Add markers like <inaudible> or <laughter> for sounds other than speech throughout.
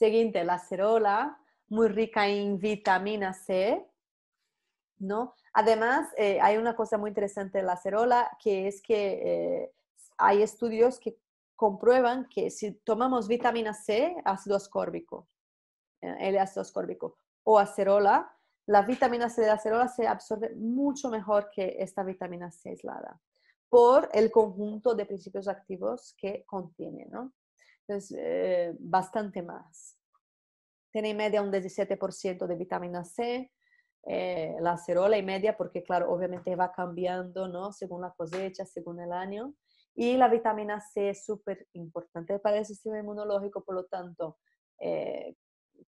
Siguiente, la acerola, muy rica en vitamina C, ¿no? Además, eh, hay una cosa muy interesante de la acerola, que es que eh, hay estudios que comprueban que si tomamos vitamina C, ácido ascórbico, el eh, ácido ascórbico o acerola, la vitamina C de la acerola se absorbe mucho mejor que esta vitamina C aislada por el conjunto de principios activos que contiene, ¿no? Entonces, pues, eh, bastante más. Tiene en media un 17% de vitamina C, eh, la acerola y media, porque claro, obviamente va cambiando, ¿no? Según la cosecha, según el año. Y la vitamina C es súper importante para el sistema inmunológico, por lo tanto, eh,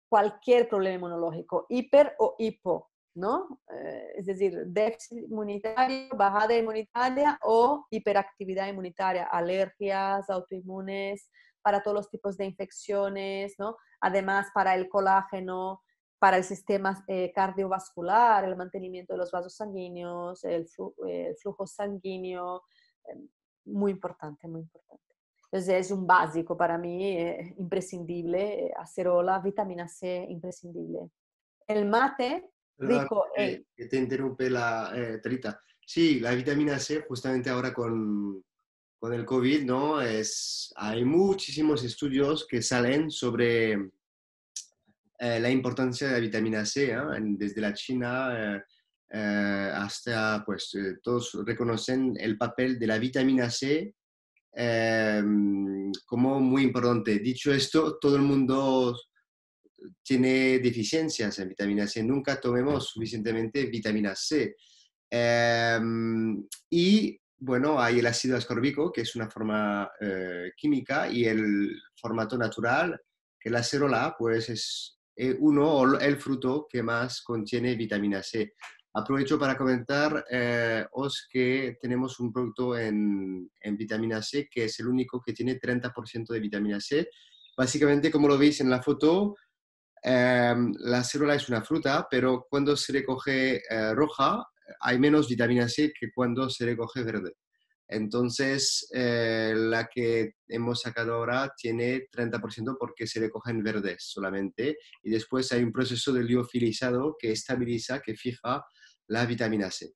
cualquier problema inmunológico, hiper o hipo, ¿no? Eh, es decir, déficit inmunitario, bajada inmunitaria o hiperactividad inmunitaria, alergias, autoinmunes, para todos los tipos de infecciones, ¿no? Además, para el colágeno, para el sistema eh, cardiovascular, el mantenimiento de los vasos sanguíneos, el, flujo sanguíneo, eh, muy importante, muy importante. Entonces es un básico para mí, imprescindible, acerola, vitamina C, imprescindible. El mate que te interrumpe la eh, Sí, la vitamina C justamente ahora con, con el COVID, ¿no? Es, hay muchísimos estudios que salen sobre eh, la importancia de la vitamina C, ¿ah? desde la China eh, eh, hasta, pues, todos reconocen el papel de la vitamina C em, como muy importante. Dicho esto, todo el mundo tiene deficiencias en vitamina C, nunca tomemos suficientemente vitamina C. Em, y bueno, hay el ácido ascórbico que es una forma eh, química, y el formato natural, que la célula pues es eh, uno o el fruto que más contiene vitamina C. Aprovecho para comentar eh, os que tenemos un producto en, vitamina C que es el único que tiene 30% de vitamina C. Básicamente, como lo veis en la foto, Em, la célula es una fruta, pero cuando se recoge eh, roja hay menos vitamina C que cuando se recoge verde. Entonces, eh, la que hemos sacado ahora tiene 30% porque se en verde solamente. Y después hay un proceso de liofilizado que estabiliza, que fija la vitamina C.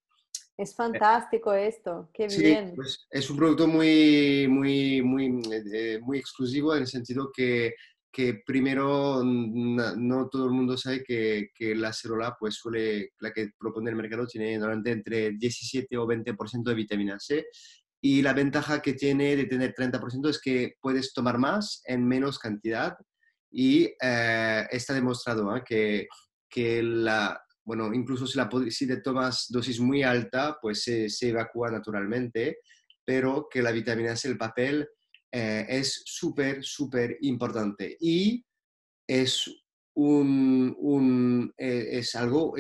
Es eh, fantástico esto, qué bien. Pues, es un producto muy, muy, muy, muy exclusivo en el sentido que que primero no, todo el mundo sabe que, que, la célula, pues suele, la que propone el mercado, tiene normalmente entre 17 o 20% de vitamina C. Y la ventaja que tiene de tener 30% es que puedes tomar más en menos cantidad. Y eh, está demostrado ¿eh? que, que la, bueno, incluso si, la, si te tomas dosis muy alta, pues se, se evacúa naturalmente, pero que la vitamina C, el papel eh, es súper, súper importante. Y es, eh, es algo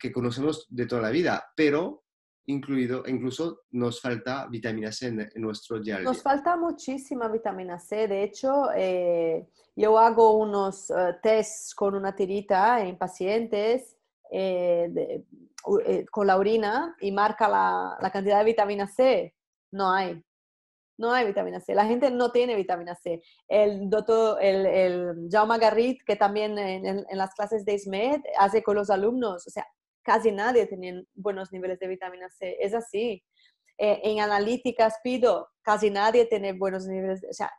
que conocemos de toda la vida, pero incluido, incluso nos falta vitamina C en, nuestro diario. Nos falta muchísima vitamina C. De hecho, eh, yo hago unos tests con una tirita en pacientes con la orina y marca la, cantidad de vitamina C. No hay no hay vitamina C, la gente no tiene vitamina C. El doctor, el, el Jaume Garrit, que también en, las clases de ISMED hace con los alumnos, o sea, casi nadie tiene buenos niveles de vitamina C, es así. Eh, en analíticas pido, casi nadie tiene buenos niveles, o sea,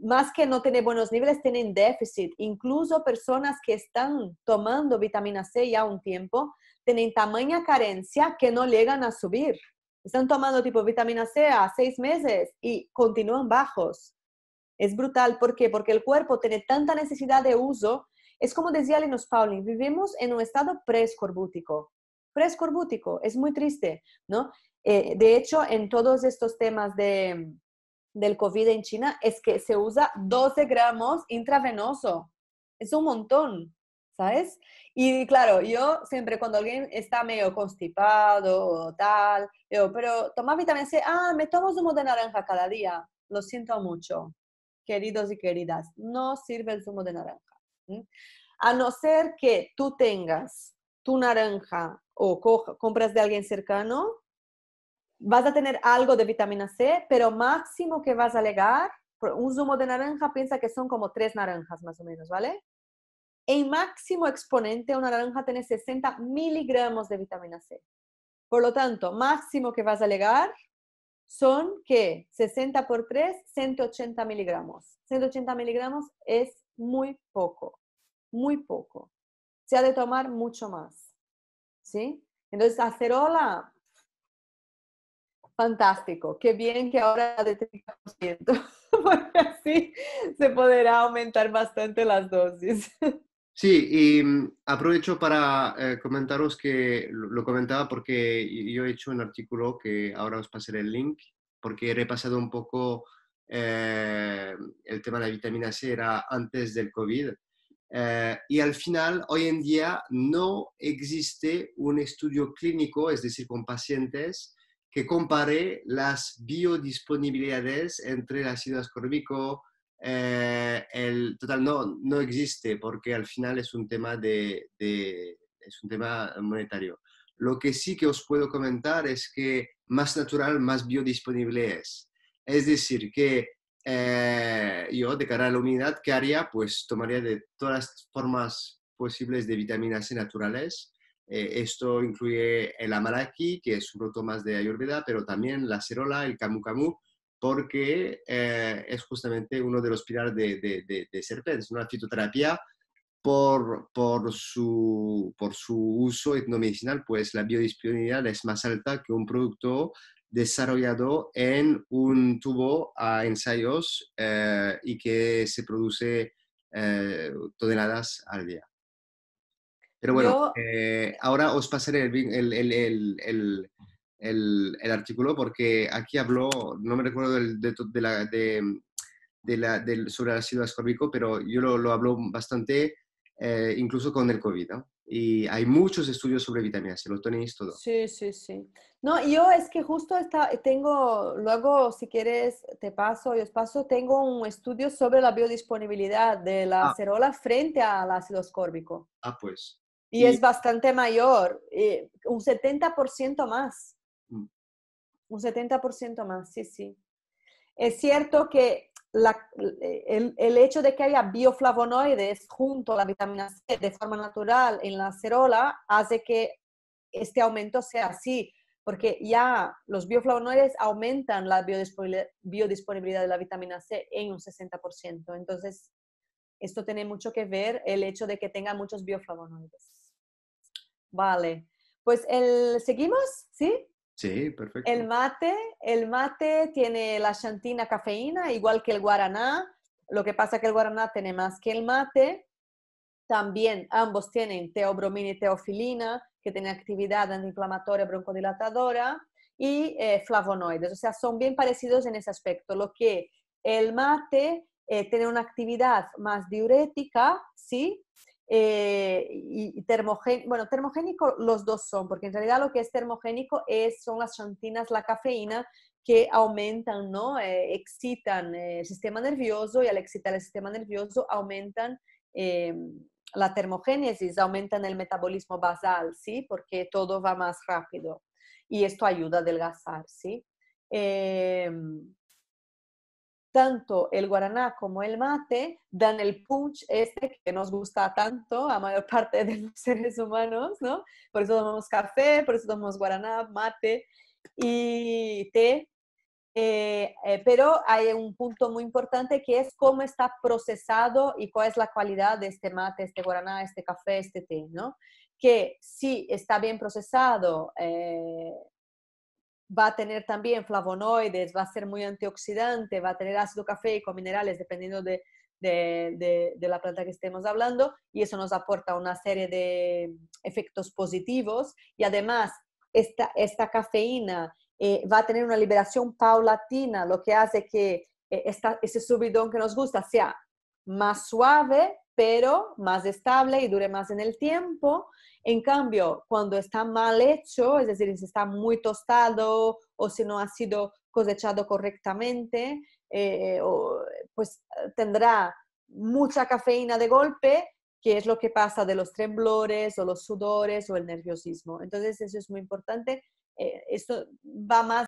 más que no tener buenos niveles, tienen déficit. Incluso personas que están tomando vitamina C ya un tiempo, tienen tamaña carencia que no llegan a subir. Están tomando tipo vitamina C a seis meses y continúan bajos. Es brutal. ¿Por qué? Porque el cuerpo tiene tanta necesidad de uso. Es como decía Linus Pauling, vivimos en un estado preescorbútico. Preescorbútico, es muy triste, ¿no? Eh, de hecho, en todos estos temas de, del COVID en China es que se usa 12 gramos intravenoso. Es un montón. ¿sabes? Y claro, yo siempre cuando alguien está medio constipado o tal, yo, pero tomar vitamina C, ah, me tomo zumo de naranja cada día, lo siento mucho, queridos y queridas, no sirve el zumo de naranja. A no ser que tú tengas tu naranja o compras de alguien cercano, vas a tener algo de vitamina C, pero máximo que vas a alegar, un zumo de naranja, piensa que son como tres naranjas más o menos, ¿vale? En máximo exponente, una naranja tiene 60 miligramos de vitamina C. Por lo tanto, máximo que vas a llegar son que 60 por 3, 180 miligramos. 180 miligramos es muy poco, muy poco. Se ha de tomar mucho más. ¿Sí? Entonces, acerola, fantástico. Qué bien que ahora de 30%, <laughs> porque así se podrá aumentar bastante las dosis. Sí, y mm, aprovecho para eh, comentaros que lo, comentaba porque yo he hecho un artículo que ahora os pasaré el link, porque he repasado un poco eh, el tema de la vitamina C, era antes del COVID. Eh, y al final, hoy en día no existe un estudio clínico, es decir, con pacientes, que compare las biodisponibilidades entre el ácido ascorbico, eh, el total no, no existe porque al final es un tema de, es un tema monetario. Lo que sí que os puedo comentar es que más natural, más biodisponible es. Es decir, que eh, yo de cara a la unidad ¿qué haría? Pues tomaría de todas las formas posibles de vitaminas naturales. Eh, esto incluye el amaraki, que es un producto más de ayurveda, pero también la cerola, el camu camu, porque eh, es justamente uno de los pilares de, de, e una fitoterapia por, su, por su uso etnomedicinal, pues la biodisponibilidad es más alta que un producto desarrollado en un tubo a ensayos eh, y que se produce eh, toneladas al día. Pero bueno, ahora os pasaré el el, artículo porque aquí habló, no me recuerdo del, de, la, de, sobre el ácido ascórbico pero yo lo, lo hablo bastante, eh, incluso con el COVID, Y hay muchos estudios sobre vitamina C, lo tenéis todo. Sí, sí, sí. No, yo es que justo está, tengo, luego si quieres te paso, yo os paso, tengo un estudio sobre la biodisponibilidad de la ah. acerola frente al ácido ascórbico. Ah, pues. Y, y es bastante mayor, eh, un 70% más un 70% más, sí, sí. Es cierto que eh, el, hecho de que haya bioflavonoides junto a la vitamina C de forma natural en la acerola hace que este aumento sea así, porque ya los bioflavonoides aumentan la biodisponibilidad, biodisponibilidad de la vitamina C en un 60%. Entonces, esto tiene mucho que ver el hecho de que tenga muchos bioflavonoides. Vale, pues seguimos, ¿sí? Sí, perfecto. El mate, el mate tiene la xantina cafeína, igual que el guaraná. Lo que pasa que el guaraná tiene más que el mate. También ambos tienen teobromina y teofilina, que tienen actividad antiinflamatoria broncodilatadora, y eh, flavonoides. O sea, son bien parecidos en ese aspecto. Lo que el mate eh, tiene una actividad más diurética, ¿sí? Eh, y termogénico, bueno, termogénico los dos son, porque en realidad lo que es termogénico es, son las xantinas, la cafeína, que aumentan, ¿no? Eh, excitan eh, el sistema nervioso y al excitar el sistema nervioso aumentan la termogénesis, aumentan el metabolismo basal, ¿sí? Porque todo va más rápido y esto ayuda a adelgazar, ¿sí? tanto el guaraná como el mate dan el punch este que nos gusta tanto a mayor parte de los <laughs> seres humanos, ¿no? Por eso tomamos café, por eso tomamos guaraná, mate y té. Eh, eh, pero hay un punto muy importante que es cómo está procesado y cuál es la calidad de este mate, este guaraná, este café, este té, ¿no? Que si está bien procesado, eh, va a tener también flavonoides, va a ser muy antioxidante, va a tener ácido cafeico, minerales, dependiendo de, de, la planta que estemos hablando, y eso nos aporta una serie de efectos positivos. Y además, esta, esta cafeína eh, va a tener una liberación paulatina, lo que hace que eh, ese subidón que nos gusta sea más suave pero más estable y dure más en el tiempo. En cambio, cuando está mal hecho, es decir, si está muy tostado o si no ha sido cosechado correctamente, eh, pues tendrá mucha cafeína de golpe, que es lo que pasa de los temblores o los sudores o el nerviosismo. Entonces, eso es muy importante. Eh, esto va más